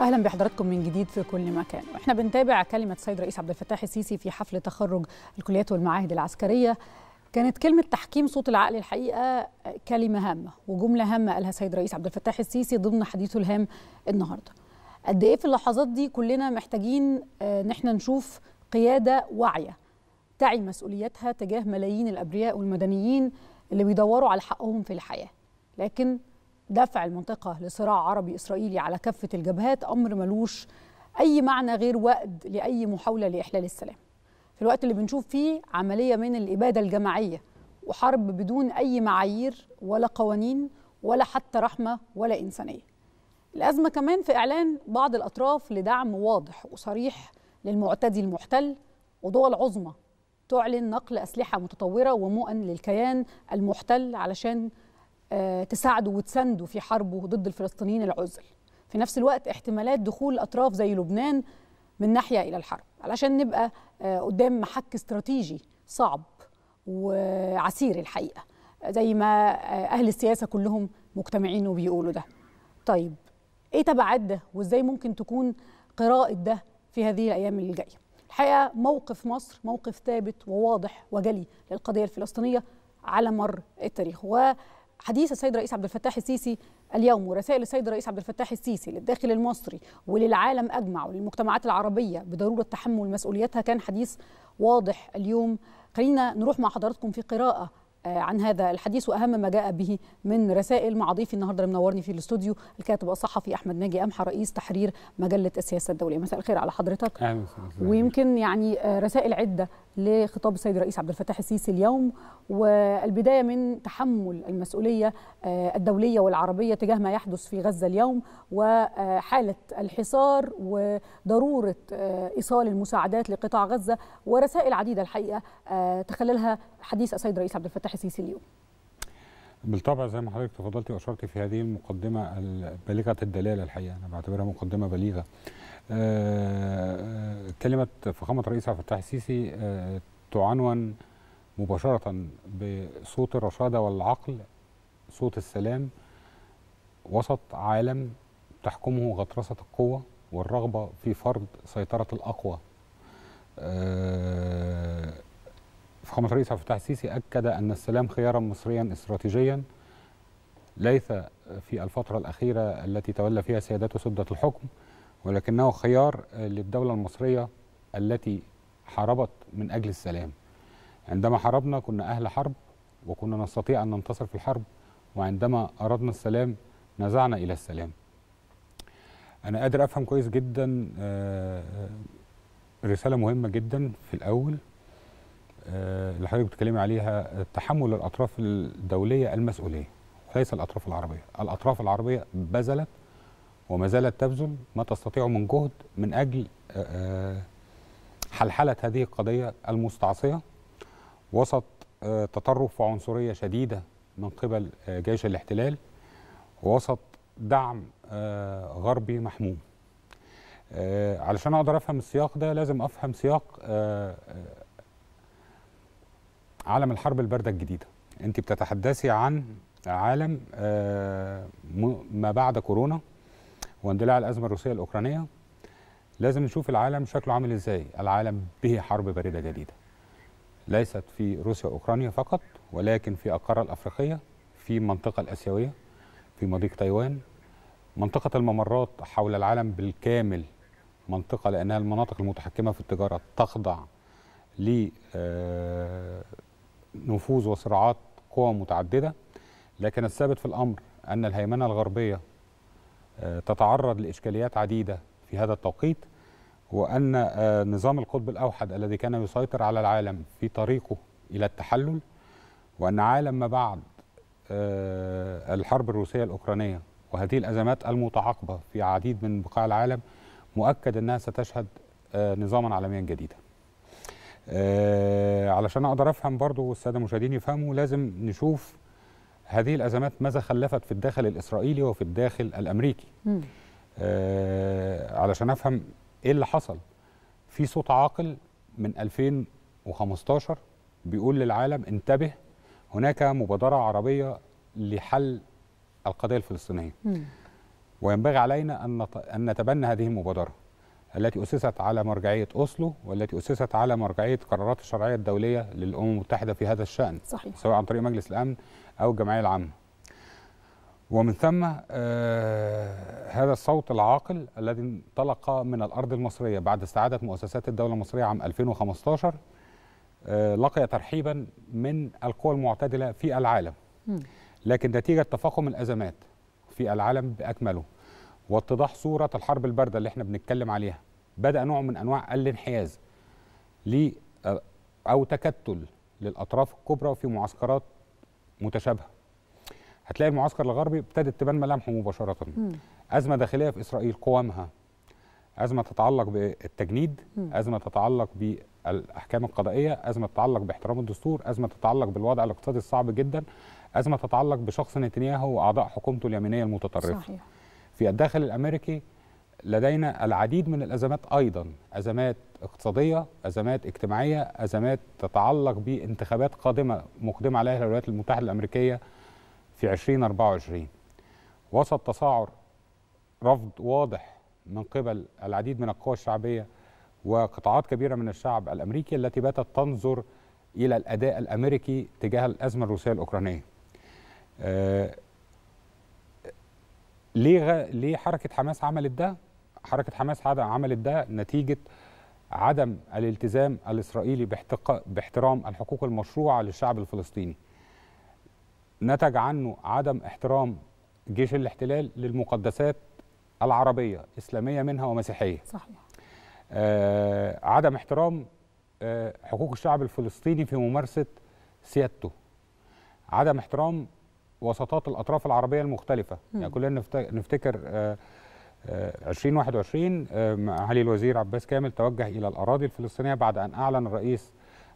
اهلا بحضراتكم من جديد في كل مكان واحنا بنتابع كلمه السيد رئيس عبد الفتاح السيسي في حفل تخرج الكليات والمعاهد العسكريه كانت كلمة تحكيم صوت العقل الحقيقة كلمة هامة وجملة هامة قالها السيد رئيس عبد الفتاح السيسي ضمن حديثه الهام النهاردة قد إيه في اللحظات دي كلنا محتاجين آه، إن إحنا نشوف قيادة واعية تعي مسؤوليتها تجاه ملايين الأبرياء والمدنيين اللي بيدوروا على حقهم في الحياة لكن دفع المنطقة لصراع عربي إسرائيلي على كافة الجبهات أمر ملوش أي معنى غير وأد لأي محاولة لإحلال السلام في الوقت اللي بنشوف فيه عملية من الإبادة الجماعية وحرب بدون أي معايير ولا قوانين ولا حتى رحمة ولا إنسانية الأزمة كمان في إعلان بعض الأطراف لدعم واضح وصريح للمعتدي المحتل ودول عظمى تعلن نقل أسلحة متطورة ومؤن للكيان المحتل علشان آه، تساعده وتسنده في حربه ضد الفلسطينيين العزل في نفس الوقت احتمالات دخول أطراف زي لبنان من ناحية إلى الحرب علشان نبقى آه، قدام محك استراتيجي صعب وعسير الحقيقة زي ما آه، أهل السياسة كلهم مجتمعين وبيقولوا ده طيب إيه تبعات ده وإزاي ممكن تكون قراءة ده في هذه الأيام اللي جاية الحقيقة موقف مصر موقف ثابت وواضح وجلي للقضية الفلسطينية على مر التاريخ و حديث السيد الرئيس عبد الفتاح السيسي اليوم ورسائل السيد الرئيس عبد الفتاح السيسي للداخل المصري وللعالم اجمع وللمجتمعات العربيه بضروره تحمل مسؤوليتها كان حديث واضح اليوم خلينا نروح مع حضراتكم في قراءه آه، عن هذا الحديث واهم ما جاء به من رسائل مع ضيفي النهارده اللي منورني في الاستوديو الكاتب الصحفي احمد ناجي امحى رئيس تحرير مجله السياسه الدوليه مساء الخير على حضرتك أهلا ويمكن يعني آه، رسائل عده لخطاب السيد الرئيس عبد الفتاح السيسي اليوم والبدايه من تحمل المسؤوليه آه، الدوليه والعربيه تجاه ما يحدث في غزه اليوم وحاله الحصار وضروره ايصال المساعدات لقطاع غزه ورسائل عديده الحقيقه تخللها حديث السيد رئيس عبد الفتاح السيسي اليوم بالطبع زي ما حضرتك تفضلتي واشرتي في هذه المقدمه بالغه الدلاله الحقيقه انا بعتبرها مقدمه بليغه آه، آه، كلمه فخامه الرئيس عبد الفتاح السيسي آه، تعنون مباشره بصوت الرشاده والعقل صوت السلام وسط عالم تحكمه غطرسه القوه والرغبه في فرض سيطره الاقوى فخامة الرئيس عبد الفتاح السيسي أكد أن السلام خيارا مصريا استراتيجيا ليس في الفترة الأخيرة التي تولى فيها سيادته سدة الحكم ولكنه خيار للدولة المصرية التي حاربت من أجل السلام عندما حاربنا كنا أهل حرب وكنا نستطيع أن ننتصر في الحرب وعندما أردنا السلام نزعنا إلى السلام أنا قادر أفهم كويس جدا آه، آه، رسالة مهمة جدا في الأول آه، اللي حضرتك بتتكلمي عليها تحمل الاطراف الدوليه المسؤوليه وليس الاطراف العربيه، الاطراف العربيه بذلت وما زالت تبذل ما تستطيع من جهد من اجل آه، آه، حلحله هذه القضيه المستعصيه وسط تطرف وعنصريه شديده من قبل جيش الاحتلال وسط دعم غربي محموم. علشان اقدر افهم السياق ده لازم افهم سياق عالم الحرب البارده الجديده انت بتتحدثي عن عالم آه، ما بعد كورونا واندلاع الازمه الروسيه الاوكرانيه لازم نشوف العالم شكله عامل ازاي العالم به حرب بارده جديده ليست في روسيا واوكرانيا فقط ولكن في القاره الافريقيه في المنطقه الاسيويه في مضيق تايوان منطقه الممرات حول العالم بالكامل منطقه لانها المناطق المتحكمه في التجاره تخضع ل آه، نفوذ وصراعات قوى متعددة لكن الثابت في الأمر أن الهيمنة الغربية آه، تتعرض لإشكاليات عديدة في هذا التوقيت وأن آه، نظام القطب الأوحد الذي كان يسيطر على العالم في طريقه إلى التحلل وأن عالم ما بعد آه، الحرب الروسية الأوكرانية وهذه الأزمات المتعاقبة في عديد من بقاع العالم مؤكد أنها ستشهد نظاما عالميا جديدا آه، علشان اقدر افهم برضو والساده المشاهدين يفهموا لازم نشوف هذه الازمات ماذا خلفت في الداخل الاسرائيلي وفي الداخل الامريكي آه، علشان افهم ايه اللي حصل في صوت عاقل من 2015 بيقول للعالم انتبه هناك مبادره عربيه لحل القضيه الفلسطينيه مم. وينبغي علينا ان نتبنى هذه المبادره التي أسست على مرجعية أوسلو والتي أسست على مرجعية قرارات الشرعية الدولية للأمم المتحدة في هذا الشأن صحيح. سواء عن طريق مجلس الأمن أو الجمعية العامة ومن ثم آه هذا الصوت العاقل الذي انطلق من الأرض المصرية بعد استعادة مؤسسات الدولة المصرية عام 2015 آه لقي ترحيبا من القوى المعتدلة في العالم م. لكن نتيجة تفاقم الأزمات في العالم بأكمله واتضاح صورة الحرب الباردة اللي احنا بنتكلم عليها بدأ نوع من أنواع الانحياز ل آه، أو تكتل للأطراف الكبرى في معسكرات متشابهة هتلاقي المعسكر الغربي ابتدت تبان ملامحه مباشرة م. أزمة داخلية في إسرائيل قوامها أزمة تتعلق بالتجنيد م. أزمة تتعلق بالأحكام القضائية أزمة تتعلق باحترام الدستور أزمة تتعلق بالوضع الاقتصادي الصعب جدا أزمة تتعلق بشخص نتنياهو وأعضاء حكومته اليمينية المتطرفة صحيح. في الداخل الامريكي لدينا العديد من الازمات ايضا ازمات اقتصاديه ازمات اجتماعيه ازمات تتعلق بانتخابات قادمه مقدمه عليها الولايات المتحده الامريكيه في 2024 وسط تصاعر رفض واضح من قبل العديد من القوى الشعبيه وقطاعات كبيره من الشعب الامريكي التي باتت تنظر الى الاداء الامريكي تجاه الازمه الروسيه الاوكرانيه. آه، ليه ليه حركه حماس عملت ده؟ حركه حماس عملت ده نتيجه عدم الالتزام الاسرائيلي باحترام الحقوق المشروعه للشعب الفلسطيني. نتج عنه عدم احترام جيش الاحتلال للمقدسات العربيه اسلاميه منها ومسيحيه. صحيح. آه عدم احترام آه حقوق الشعب الفلسطيني في ممارسه سيادته. عدم احترام وسطات الاطراف العربيه المختلفه م. يعني كلنا نفتكر 2021 آه، معالي آه، آه، الوزير عباس كامل توجه الى الاراضي الفلسطينيه بعد ان اعلن الرئيس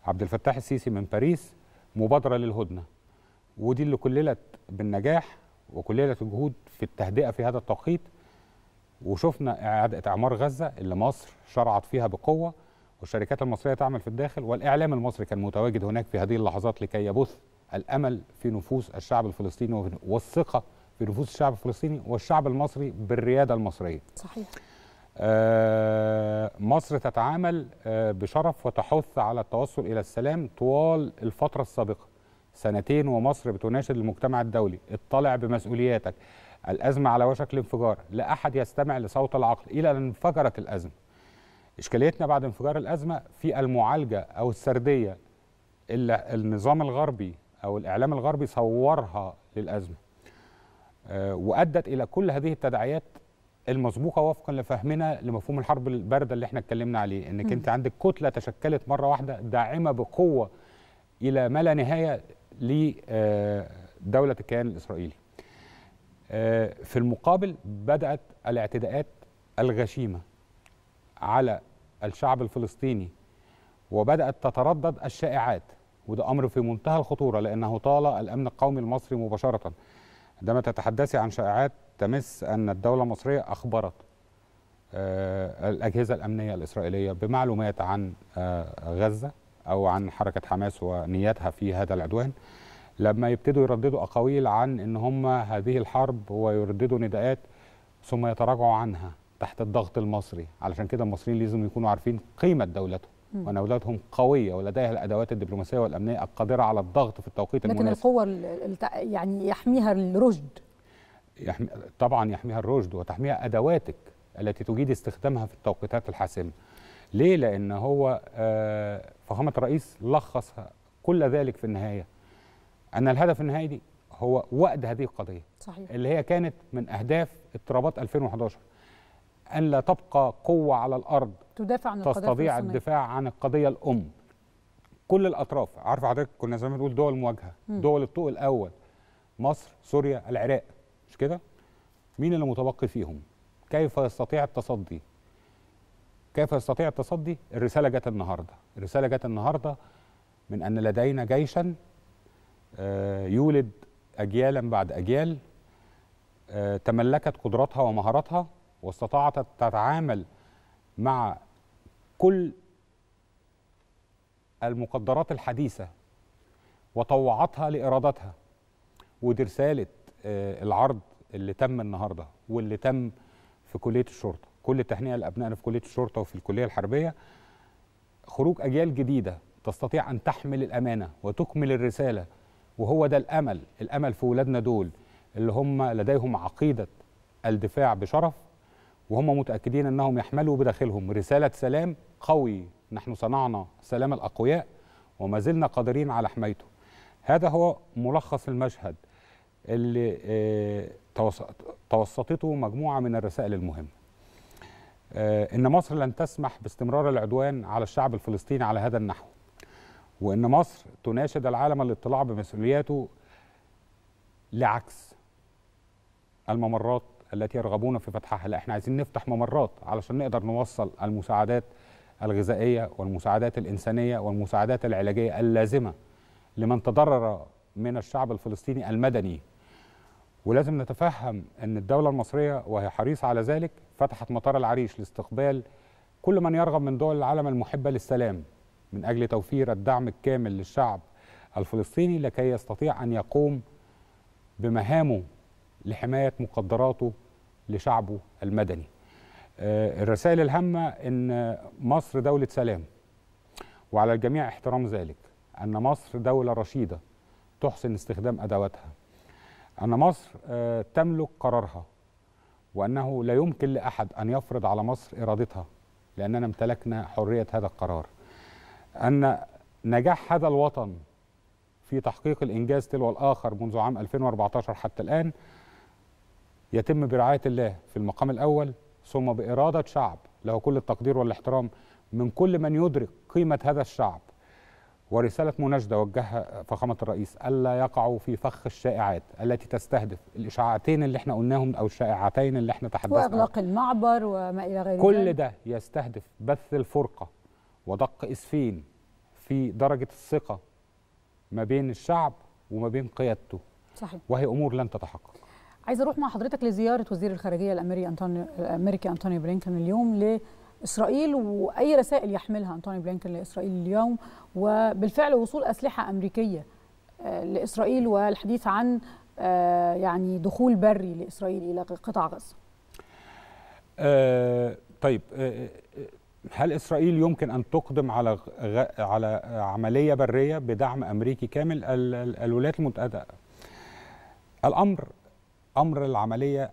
عبد الفتاح السيسي من باريس مبادره للهدنه ودي اللي كللت بالنجاح وكللت الجهود في التهدئه في هذا التوقيت وشفنا اعاده اعمار غزه اللي مصر شرعت فيها بقوه والشركات المصريه تعمل في الداخل والاعلام المصري كان متواجد هناك في هذه اللحظات لكي يبث الامل في نفوس الشعب الفلسطيني والثقه في نفوس الشعب الفلسطيني والشعب المصري بالرياده المصريه. صحيح. آه، مصر تتعامل آه، بشرف وتحث على التوصل الى السلام طوال الفتره السابقه. سنتين ومصر بتناشد المجتمع الدولي، اطلع بمسؤولياتك. الازمه على وشك الانفجار، لا احد يستمع لصوت العقل الى ان انفجرت الازمه. اشكاليتنا بعد انفجار الازمه في المعالجه او السرديه اللي النظام الغربي أو الإعلام الغربي صورها للأزمة آه، وأدت إلى كل هذه التداعيات المسبوقة وفقا لفهمنا لمفهوم الحرب الباردة اللي احنا اتكلمنا عليه انك انت عندك كتلة تشكلت مرة واحدة داعمة بقوة إلى ما لا نهاية لدولة آه، الكيان الإسرائيلي آه، في المقابل بدأت الاعتداءات الغشيمة على الشعب الفلسطيني وبدأت تتردد الشائعات وده امر في منتهى الخطوره لانه طال الامن القومي المصري مباشره عندما تتحدثي عن شائعات تمس ان الدوله المصريه اخبرت آه، الاجهزه الامنيه الاسرائيليه بمعلومات عن آه، غزه او عن حركه حماس ونياتها في هذا العدوان لما يبتدوا يرددوا اقاويل عن ان هم هذه الحرب ويرددوا نداءات ثم يتراجعوا عنها تحت الضغط المصري علشان كده المصريين لازم يكونوا عارفين قيمه دولتهم وان اولادهم قويه ولديها الادوات الدبلوماسيه والامنيه القادره على الضغط في التوقيت لكن المناسب لكن القوه يعني يحميها الرشد يحمي طبعا يحميها الرشد وتحميها ادواتك التي تجيد استخدامها في التوقيتات الحاسمه ليه لان هو آه، فخامه الرئيس لخص كل ذلك في النهايه ان الهدف النهائي دي هو وأد هذه القضيه صحيح. اللي هي كانت من اهداف اضطرابات 2011 أن لا تبقى قوة على الأرض تدافع عن تستطيع الدفاع عن القضية الأم كل الأطراف عارف حضرتك كنا زي ما بنقول دول مواجهة دول الطوق الأول مصر سوريا العراق مش كده مين اللي متبقي فيهم كيف يستطيع التصدي كيف يستطيع التصدي الرسالة جت النهاردة الرسالة جت النهاردة من أن لدينا جيشا آه، يولد أجيالا بعد أجيال آه، تملكت قدراتها ومهاراتها واستطاعت تتعامل مع كل المقدرات الحديثة وطوعتها لإرادتها ودي رسالة آه، العرض اللي تم النهاردة واللي تم في كلية الشرطة كل التهنئة لأبنائنا في كلية الشرطة وفي الكلية الحربية خروج أجيال جديدة تستطيع أن تحمل الأمانة وتكمل الرسالة وهو ده الأمل الأمل في ولادنا دول اللي هم لديهم عقيدة الدفاع بشرف وهم متأكدين أنهم يحملوا بداخلهم رسالة سلام قوي نحن صنعنا سلام الأقوياء وما زلنا قادرين على حمايته هذا هو ملخص المشهد اللي آه، توسطته مجموعة من الرسائل المهمة آه، إن مصر لن تسمح باستمرار العدوان على الشعب الفلسطيني على هذا النحو وإن مصر تناشد العالم الاطلاع بمسؤولياته لعكس الممرات التي يرغبون في فتحها لا احنا عايزين نفتح ممرات علشان نقدر نوصل المساعدات الغذائيه والمساعدات الانسانيه والمساعدات العلاجيه اللازمه لمن تضرر من الشعب الفلسطيني المدني ولازم نتفهم ان الدوله المصريه وهي حريصه على ذلك فتحت مطار العريش لاستقبال كل من يرغب من دول العالم المحبه للسلام من اجل توفير الدعم الكامل للشعب الفلسطيني لكي يستطيع ان يقوم بمهامه لحمايه مقدراته لشعبه المدني آه، الرسائل الهامة أن مصر دولة سلام وعلى الجميع احترام ذلك أن مصر دولة رشيدة تحسن استخدام أدواتها أن مصر آه، تملك قرارها وأنه لا يمكن لأحد أن يفرض على مصر إرادتها لأننا امتلكنا حرية هذا القرار أن نجاح هذا الوطن في تحقيق الإنجاز تلو الآخر منذ عام 2014 حتى الآن يتم برعاية الله في المقام الأول ثم بإرادة شعب له كل التقدير والاحترام من كل من يدرك قيمة هذا الشعب ورسالة مناشدة وجهها فخامة الرئيس ألا يقعوا في فخ الشائعات التي تستهدف الإشاعتين اللي احنا قلناهم أو الشائعتين اللي احنا تحدثنا وإغلاق المعبر وما إلى غير كل ده يستهدف بث الفرقة ودق إسفين في درجة الثقة ما بين الشعب وما بين قيادته صحيح. وهي أمور لن تتحقق عايز اروح مع حضرتك لزياره وزير الخارجيه الامريكي انطوني الامريكي انطوني بلينكن اليوم لاسرائيل واي رسائل يحملها انطوني بلينكن لاسرائيل اليوم وبالفعل وصول اسلحه امريكيه آه، لاسرائيل والحديث عن آه، يعني دخول بري لاسرائيل الى قطاع غزه. آه طيب آه، هل اسرائيل يمكن ان تقدم على على عمليه بريه بدعم امريكي كامل ال... الولايات المتحده الامر امر العمليه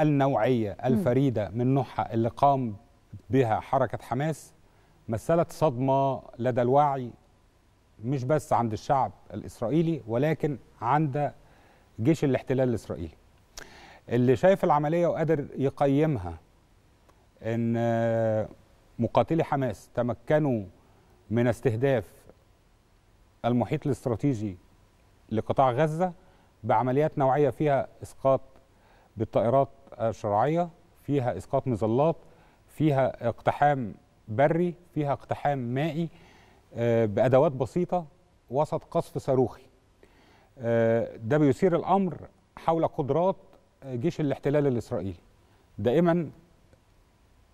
النوعيه الفريده من نوعها اللي قام بها حركه حماس مثلت صدمه لدى الوعي مش بس عند الشعب الاسرائيلي ولكن عند جيش الاحتلال الاسرائيلي اللي شايف العمليه وقادر يقيمها ان آه، مقاتلي حماس تمكنوا من استهداف المحيط الاستراتيجي لقطاع غزه بعمليات نوعيه فيها اسقاط بالطائرات الشرعيه فيها اسقاط مظلات فيها اقتحام بري فيها اقتحام مائي آه، بادوات بسيطه وسط قصف صاروخي آه، ده بيثير الامر حول قدرات جيش الاحتلال الاسرائيلي دائما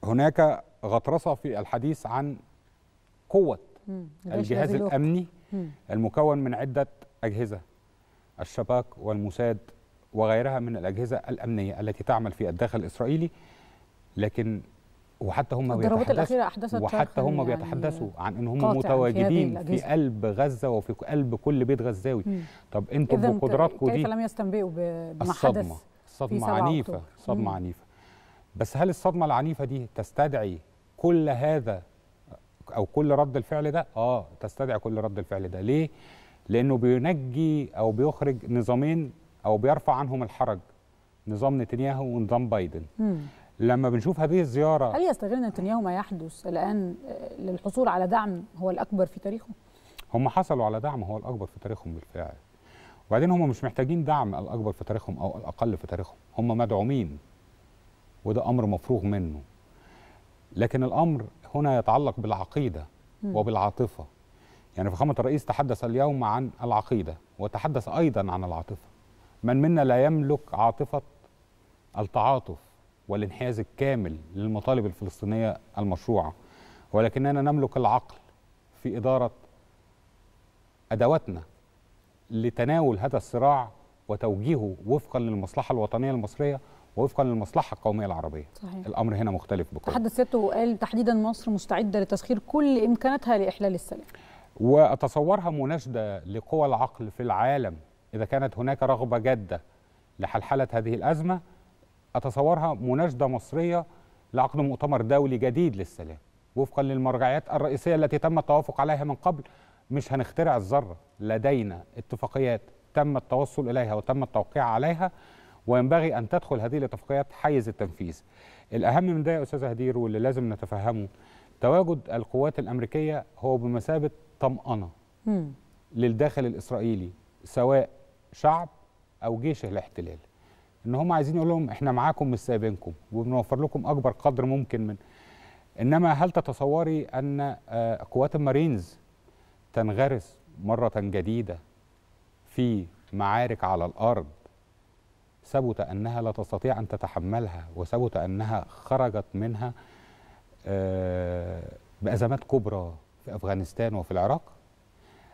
هناك غطرسه في الحديث عن قوه الجهاز الامني المكون من عده اجهزه الشباك والموساد وغيرها من الأجهزة الأمنية التي تعمل في الداخل الإسرائيلي لكن وحتى هم بيتحدثوا وحتى هم يعني بيتحدثوا عن ان هم متواجدين في, في قلب غزه وفي قلب كل بيت غزاوي طب انتم بقدراتكم دي كيف لم يستنبئوا بما حدث صدمه عنيفه أكتوبر. صدمه مم. عنيفه بس هل الصدمه العنيفه دي تستدعي كل هذا او كل رد الفعل ده اه تستدعي كل رد الفعل ده ليه لانه بينجي او بيخرج نظامين او بيرفع عنهم الحرج نظام نتنياهو ونظام بايدن مم. لما بنشوف هذه الزياره هل يستغل نتنياهو ما يحدث الان للحصول على دعم هو الاكبر في تاريخه هم حصلوا على دعم هو الاكبر في تاريخهم بالفعل وبعدين هم مش محتاجين دعم الاكبر في تاريخهم او الاقل في تاريخهم هم مدعومين وده امر مفروغ منه لكن الامر هنا يتعلق بالعقيده وبالعاطفه يعني فخامة الرئيس تحدث اليوم عن العقيدة وتحدث أيضا عن العاطفة من منا لا يملك عاطفة التعاطف والانحياز الكامل للمطالب الفلسطينية المشروعة ولكننا نملك العقل في إدارة أدواتنا لتناول هذا الصراع وتوجيهه وفقا للمصلحة الوطنية المصرية ووفقا للمصلحه القوميه العربيه صحيح. الامر هنا مختلف بكل حد سيادته وقال تحديدا مصر مستعده لتسخير كل امكاناتها لاحلال السلام واتصورها مناشده لقوى العقل في العالم اذا كانت هناك رغبه جاده لحلحله هذه الازمه اتصورها مناشده مصريه لعقد مؤتمر دولي جديد للسلام وفقا للمرجعيات الرئيسيه التي تم التوافق عليها من قبل مش هنخترع الذره لدينا اتفاقيات تم التوصل اليها وتم التوقيع عليها وينبغي ان تدخل هذه الاتفاقيات حيز التنفيذ الاهم من ده يا استاذه هدير واللي لازم نتفهمه تواجد القوات الامريكيه هو بمثابه طمأنة للداخل الإسرائيلي سواء شعب أو جيش الاحتلال إن هم عايزين يقول لهم إحنا معاكم مش سايبينكم وبنوفر لكم أكبر قدر ممكن من إنما هل تتصوري أن آه، قوات المارينز تنغرس مرة جديدة في معارك على الأرض ثبت أنها لا تستطيع أن تتحملها وثبت أنها خرجت منها آه، بأزمات كبرى في أفغانستان وفي العراق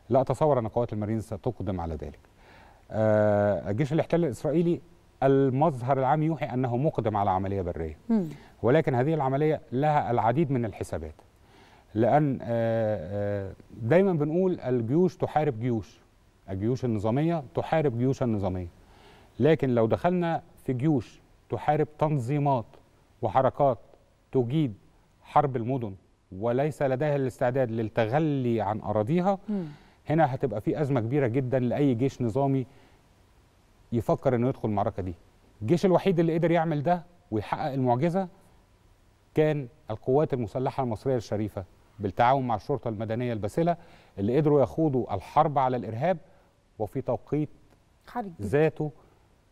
لا أتصور أن قوات المارينز ستقدم على ذلك آه، الجيش الاحتلال الإسرائيلي المظهر العام يوحي أنه مقدم على عملية برية ولكن هذه العملية لها العديد من الحسابات لأن آه، آه، دايما بنقول الجيوش تحارب جيوش الجيوش النظامية تحارب جيوش النظامية لكن لو دخلنا في جيوش تحارب تنظيمات وحركات تجيد حرب المدن وليس لديها الاستعداد للتغلي عن أراضيها هنا هتبقى في أزمة كبيرة جدا لأي جيش نظامي يفكر أنه يدخل المعركة دي الجيش الوحيد اللي قدر يعمل ده ويحقق المعجزة كان القوات المسلحة المصرية الشريفة بالتعاون مع الشرطة المدنية الباسلة اللي قدروا يخوضوا الحرب على الإرهاب وفي توقيت حرجي. ذاته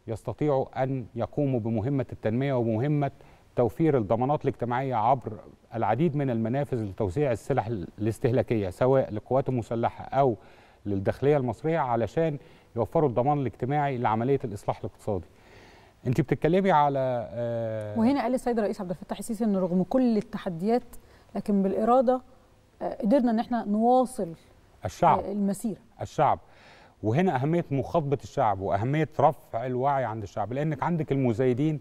يستطيعوا أن يقوموا بمهمة التنمية ومهمة توفير الضمانات الاجتماعية عبر العديد من المنافذ لتوزيع السلح الاستهلاكية سواء للقوات المسلحة أو للداخلية المصرية علشان يوفروا الضمان الاجتماعي لعملية الإصلاح الاقتصادي أنت بتتكلمي على آه وهنا قال السيد الرئيس عبد الفتاح السيسي أن رغم كل التحديات لكن بالإرادة آه، قدرنا أن احنا نواصل الشعب آه، المسيرة الشعب وهنا أهمية مخاطبة الشعب وأهمية رفع الوعي عند الشعب لأنك عندك المزايدين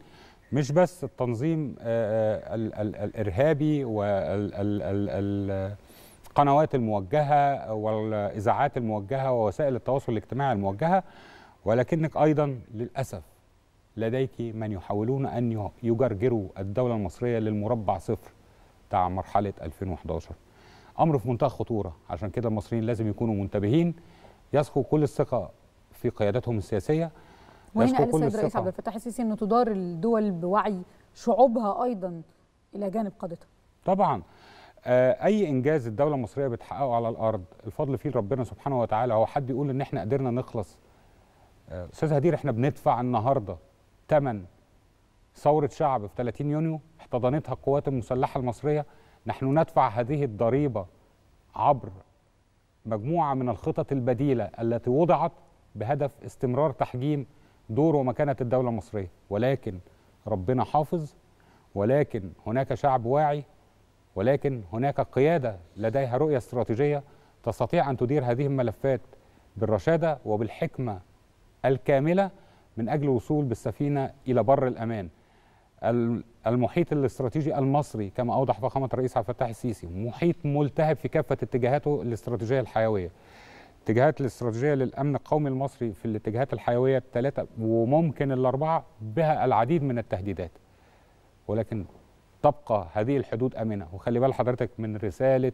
مش بس التنظيم آه، آه، الارهابي والقنوات الموجهه والاذاعات الموجهه ووسائل التواصل الاجتماعي الموجهه ولكنك ايضا للاسف لديك من يحاولون ان يجرجروا الدوله المصريه للمربع صفر بتاع مرحله 2011 امر في منتهى الخطوره عشان كده المصريين لازم يكونوا منتبهين يثقوا كل الثقه في قيادتهم السياسيه وهنا قال السيد الرئيس عبد الفتاح السيسي انه تدار الدول بوعي شعوبها ايضا الى جانب قادتها طبعا آه، اي انجاز الدوله المصريه بتحققه على الارض الفضل فيه ربنا سبحانه وتعالى هو حد يقول ان احنا قدرنا نخلص آه، استاذ هدير احنا بندفع النهارده ثمن ثوره شعب في 30 يونيو احتضنتها القوات المسلحه المصريه نحن ندفع هذه الضريبه عبر مجموعه من الخطط البديله التي وضعت بهدف استمرار تحجيم دور ومكانه الدوله المصريه ولكن ربنا حافظ ولكن هناك شعب واعي ولكن هناك قياده لديها رؤيه استراتيجيه تستطيع ان تدير هذه الملفات بالرشاده وبالحكمه الكامله من اجل وصول بالسفينه الى بر الامان. المحيط الاستراتيجي المصري كما اوضح فخامه الرئيس عبد الفتاح السيسي محيط ملتهب في كافه اتجاهاته الاستراتيجيه الحيويه. الاتجاهات الاستراتيجيه للامن القومي المصري في الاتجاهات الحيويه الثلاثه وممكن الاربعه بها العديد من التهديدات ولكن تبقى هذه الحدود امنه وخلي بال حضرتك من رساله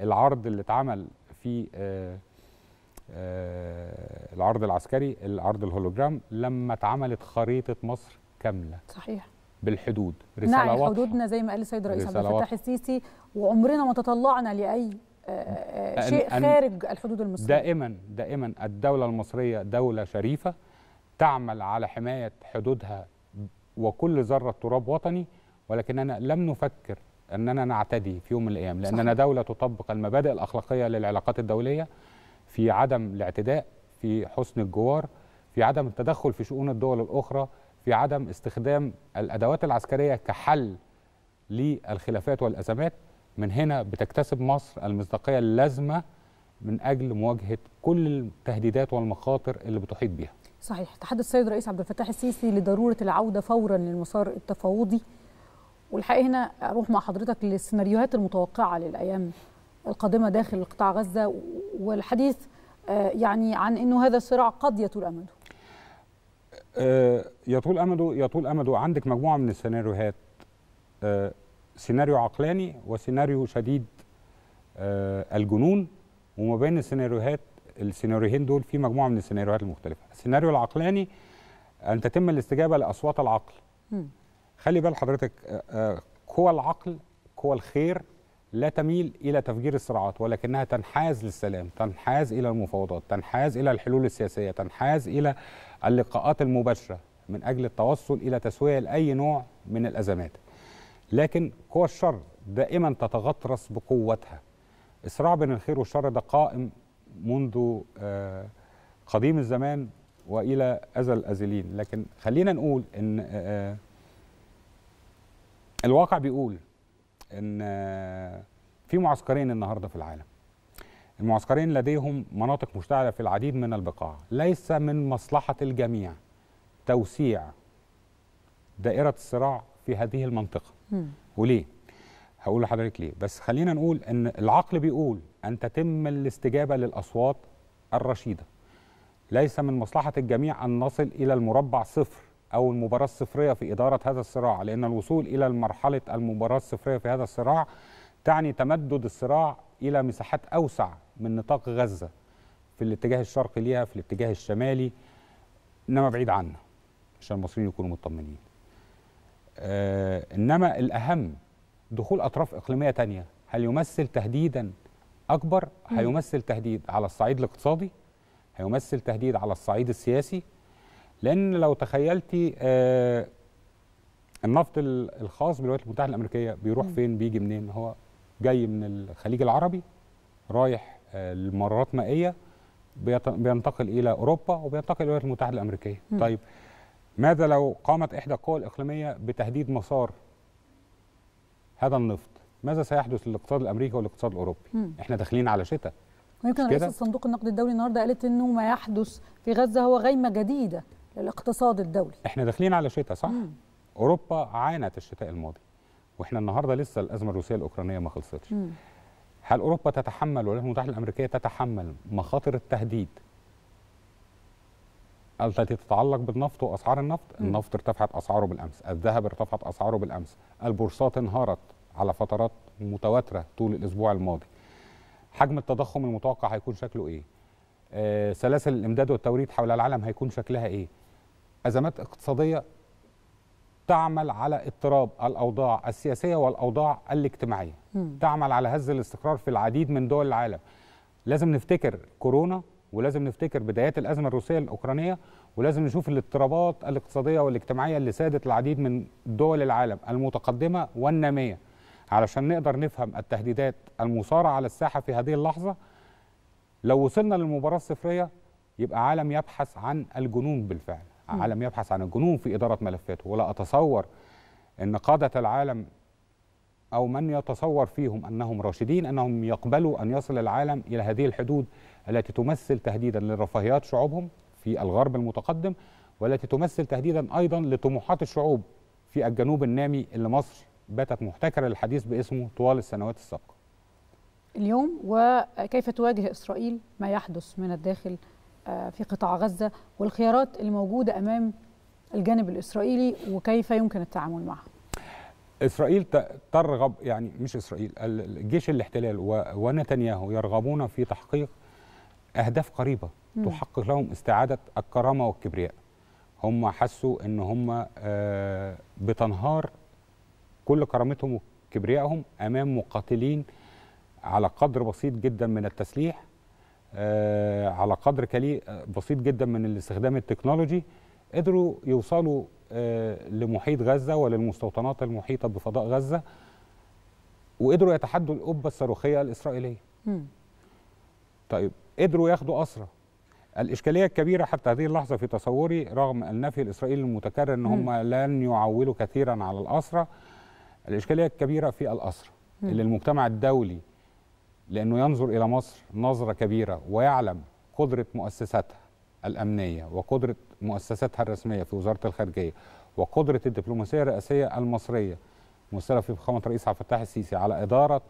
العرض اللي اتعمل في آه، آه، العرض العسكري العرض الهولوجرام لما اتعملت خريطه مصر كامله صحيح بالحدود نعم، رساله نعم حدودنا زي ما قال السيد رئيس عبد الفتاح السيسي وعمرنا ما تطلعنا لاي آه، آه، شيء خارج الحدود المصريه دائما دائما الدوله المصريه دوله شريفه تعمل على حمايه حدودها وكل ذره تراب وطني ولكننا لم نفكر اننا نعتدي في يوم من الايام لاننا صحيح. دوله تطبق المبادئ الاخلاقيه للعلاقات الدوليه في عدم الاعتداء في حسن الجوار في عدم التدخل في شؤون الدول الاخرى في عدم استخدام الادوات العسكريه كحل للخلافات والازمات من هنا بتكتسب مصر المصداقية اللازمة من أجل مواجهة كل التهديدات والمخاطر اللي بتحيط بها صحيح تحدث السيد الرئيس عبد الفتاح السيسي لضرورة العودة فورا للمسار التفاوضي والحقيقة هنا أروح مع حضرتك للسيناريوهات المتوقعة للأيام القادمة داخل قطاع غزة والحديث آه، يعني عن أنه هذا الصراع قد يطول أمده آه، يطول أمده يطول أمده عندك مجموعة من السيناريوهات آه، سيناريو عقلاني وسيناريو شديد آه، الجنون وما بين السيناريوهات السيناريوهين دول في مجموعه من السيناريوهات المختلفه السيناريو العقلاني ان تتم الاستجابه لاصوات العقل م. خلي بال حضرتك آه، آه، قوى العقل قوى الخير لا تميل الى تفجير الصراعات ولكنها تنحاز للسلام تنحاز الى المفاوضات تنحاز الى الحلول السياسيه تنحاز الى اللقاءات المباشره من اجل التوصل الى تسويه لاي نوع من الازمات لكن قوى الشر دائما تتغطرس بقوتها الصراع بين الخير والشر ده قائم منذ آه، قديم الزمان والى ازل الازلين لكن خلينا نقول ان آه، آه، الواقع بيقول ان في معسكرين النهارده في العالم المعسكرين لديهم مناطق مشتعله في العديد من البقاع ليس من مصلحه الجميع توسيع دائره الصراع في هذه المنطقه وليه هقول لحضرتك ليه بس خلينا نقول ان العقل بيقول ان تتم الاستجابه للاصوات الرشيده ليس من مصلحه الجميع ان نصل الى المربع صفر او المباراه الصفريه في اداره هذا الصراع لان الوصول الى مرحله المباراه الصفريه في هذا الصراع تعني تمدد الصراع الى مساحات اوسع من نطاق غزه في الاتجاه الشرقي ليها في الاتجاه الشمالي انما بعيد عنا عشان المصريين يكونوا مطمنين آه، إنما الأهم دخول أطراف إقليمية تانية هل يمثل تهديدا أكبر؟ هيمثل تهديد على الصعيد الاقتصادي هيمثل تهديد على الصعيد السياسي لأن لو تخيلتي آه، النفط الخاص بالولايات المتحدة الأمريكية بيروح فين بيجي منين هو جاي من الخليج العربي رايح الممرات آه، مائية بينتقل إلى أوروبا وبينتقل إلى الولايات المتحدة الأمريكية طيب ماذا لو قامت إحدى القوى الإقليمية بتهديد مسار هذا النفط ماذا سيحدث للاقتصاد الأمريكي والاقتصاد الأوروبي مم. إحنا داخلين على شتاء ويمكن رئيس الصندوق النقد الدولي النهارده قالت انه ما يحدث في غزه هو غيمه جديده للاقتصاد الدولي احنا داخلين على شتاء صح مم. اوروبا عانت الشتاء الماضي واحنا النهارده لسه الازمه الروسيه الاوكرانيه ما خلصتش مم. هل اوروبا تتحمل والولايات المتحده الامريكيه تتحمل مخاطر التهديد التي تتعلق بالنفط واسعار النفط، النفط ارتفعت اسعاره بالامس، الذهب ارتفعت اسعاره بالامس، البورصات انهارت على فترات متواتره طول الاسبوع الماضي. حجم التضخم المتوقع هيكون شكله ايه؟ آه سلاسل الامداد والتوريد حول العالم هيكون شكلها ايه؟ ازمات اقتصاديه تعمل على اضطراب الاوضاع السياسيه والاوضاع الاجتماعيه، م. تعمل على هز الاستقرار في العديد من دول العالم. لازم نفتكر كورونا ولازم نفتكر بدايات الازمه الروسيه الاوكرانيه ولازم نشوف الاضطرابات الاقتصاديه والاجتماعيه اللي سادت العديد من دول العالم المتقدمه والناميه علشان نقدر نفهم التهديدات المصارعه على الساحه في هذه اللحظه لو وصلنا للمباراه الصفريه يبقى عالم يبحث عن الجنون بالفعل عالم يبحث عن الجنون في اداره ملفاته ولا اتصور ان قاده العالم او من يتصور فيهم انهم راشدين انهم يقبلوا ان يصل العالم الى هذه الحدود التي تمثل تهديدا لرفاهيات شعوبهم في الغرب المتقدم والتي تمثل تهديدا ايضا لطموحات الشعوب في الجنوب النامي اللي مصر باتت محتكره للحديث باسمه طوال السنوات السابقه. اليوم وكيف تواجه اسرائيل ما يحدث من الداخل آه، في قطاع غزه والخيارات الموجوده امام الجانب الاسرائيلي وكيف يمكن التعامل معها؟ اسرائيل ترغب يعني مش اسرائيل الجيش الاحتلال ونتنياهو يرغبون في تحقيق اهداف قريبه مم. تحقق لهم استعاده الكرامه والكبرياء هم حسوا ان هم آه، بتنهار كل كرامتهم وكبريائهم امام مقاتلين على قدر بسيط جدا من التسليح آه، على قدر آه، بسيط جدا من الاستخدام التكنولوجي قدروا يوصلوا لمحيط غزه وللمستوطنات المحيطه بفضاء غزه وقدروا يتحدوا القبه الصاروخيه الاسرائيليه. مم. طيب قدروا ياخدوا أسرى الإشكالية الكبيرة حتى هذه اللحظة في تصوري رغم النفي الإسرائيلي المتكرر أن هم لن يعولوا كثيرا على الأسرى الإشكالية الكبيرة في الأسرى اللي المجتمع الدولي لأنه ينظر إلى مصر نظرة كبيرة ويعلم قدرة مؤسساتها الأمنية وقدرة مؤسساتها الرسمية في وزارة الخارجية وقدرة الدبلوماسية الرئاسية المصرية مستلف في فخامة رئيس عبد الفتاح السيسي على إدارة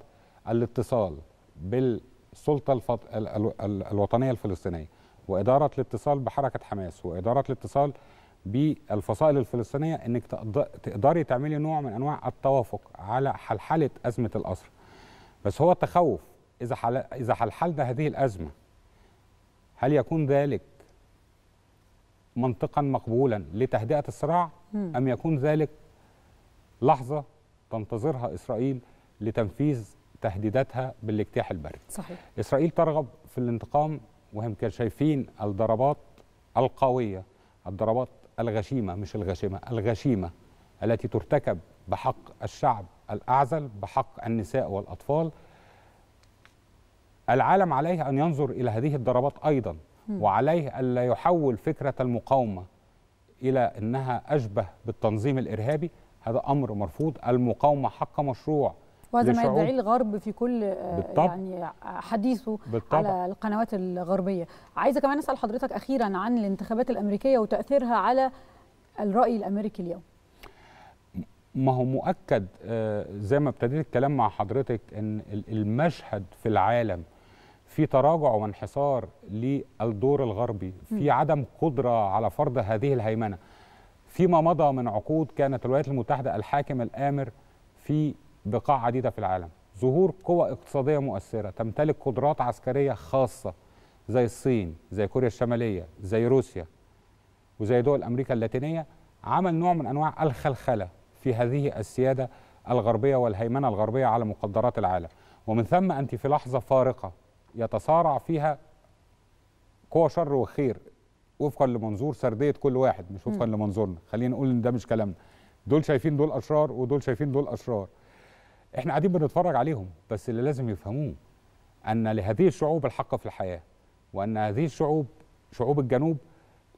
الاتصال بال السلطه الفط... ال... ال... ال... الوطنيه الفلسطينيه واداره الاتصال بحركه حماس واداره الاتصال بالفصائل الفلسطينيه انك تقدري تعملي نوع من انواع التوافق على حلحله ازمه الاسر بس هو التخوف اذا حل... اذا حلحلنا هذه الازمه هل يكون ذلك منطقا مقبولا لتهدئه الصراع ام يكون ذلك لحظه تنتظرها اسرائيل لتنفيذ تهديداتها بالاجتياح البري صحيح. إسرائيل ترغب في الانتقام وهم كانوا شايفين الضربات القوية الضربات الغشيمة مش الغشيمة الغشيمة التي ترتكب بحق الشعب الأعزل بحق النساء والأطفال العالم عليه أن ينظر إلى هذه الضربات أيضا م. وعليه ألا يحول فكرة المقاومة إلى أنها أشبه بالتنظيم الإرهابي هذا أمر مرفوض المقاومة حق مشروع وهذا ما يدعيه الغرب في كل آه، بالطبع. يعني حديثه بالطبع. على القنوات الغربيه عايزه كمان اسال حضرتك اخيرا عن الانتخابات الامريكيه وتاثيرها على الراي الامريكي اليوم ما هو مؤكد آه، زي ما ابتديت الكلام مع حضرتك ان المشهد في العالم في تراجع وانحصار للدور الغربي في عدم قدرة على فرض هذه الهيمنة فيما مضى من عقود كانت الولايات المتحدة الحاكم الآمر في بقاع عديدة في العالم ظهور قوى اقتصادية مؤثرة تمتلك قدرات عسكرية خاصة زي الصين زي كوريا الشمالية زي روسيا وزي دول أمريكا اللاتينية عمل نوع من أنواع الخلخلة في هذه السيادة الغربية والهيمنة الغربية على مقدرات العالم ومن ثم أنت في لحظة فارقة يتصارع فيها قوى شر وخير وفقا لمنظور سردية كل واحد مش وفقا لمنظورنا خلينا نقول إن ده مش كلامنا دول شايفين دول أشرار ودول شايفين دول أشرار احنا قاعدين بنتفرج عليهم بس اللي لازم يفهموه ان لهذه الشعوب الحق في الحياه وان هذه الشعوب شعوب الجنوب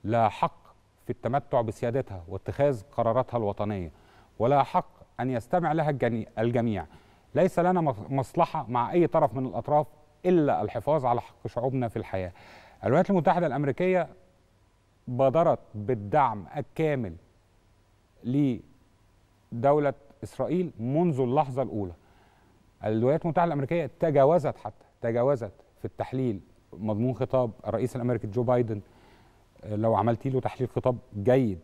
لا حق في التمتع بسيادتها واتخاذ قراراتها الوطنيه ولا حق ان يستمع لها الجميع ليس لنا مصلحه مع اي طرف من الاطراف الا الحفاظ على حق شعوبنا في الحياه الولايات المتحده الامريكيه بادرت بالدعم الكامل لدوله إسرائيل منذ اللحظة الأولى الولايات المتحدة الأمريكية تجاوزت حتى تجاوزت في التحليل مضمون خطاب الرئيس الأمريكي جو بايدن لو عملتي له تحليل خطاب جيد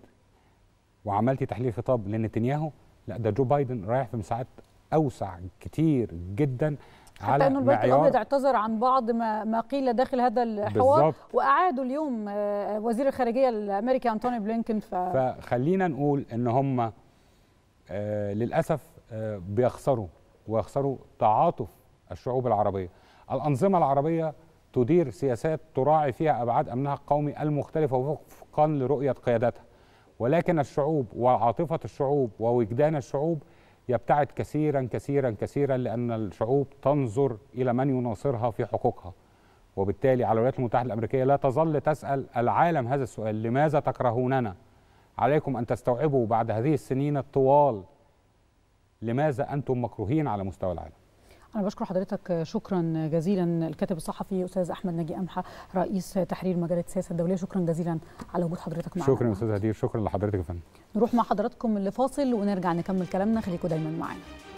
وعملتي تحليل خطاب لنتنياهو لا ده جو بايدن رايح في مساحات أوسع كتير جدا حتى انه البيت الابيض اعتذر عن بعض ما, ما قيل داخل هذا الحوار واعادوا اليوم آه، وزير الخارجيه الامريكي انتوني بلينكن ف... فخلينا نقول ان هم آه، للاسف آه، بيخسروا ويخسروا تعاطف الشعوب العربيه الانظمه العربيه تدير سياسات تراعي فيها ابعاد امنها القومي المختلفه وفقا لرؤيه قيادتها ولكن الشعوب وعاطفه الشعوب ووجدان الشعوب يبتعد كثيرا كثيرا كثيرا لان الشعوب تنظر الى من يناصرها في حقوقها وبالتالي على الولايات المتحده الامريكيه لا تظل تسال العالم هذا السؤال لماذا تكرهوننا عليكم أن تستوعبوا بعد هذه السنين الطوال لماذا أنتم مكروهين على مستوى العالم أنا بشكر حضرتك شكرا جزيلا الكاتب الصحفي أستاذ أحمد نجي أمحة رئيس تحرير مجلة السياسة الدولية شكرا جزيلا على وجود حضرتك معنا شكرا أستاذ هدير شكرا لحضرتك يا فندم نروح مع حضراتكم لفاصل ونرجع نكمل كلامنا خليكم دايما معانا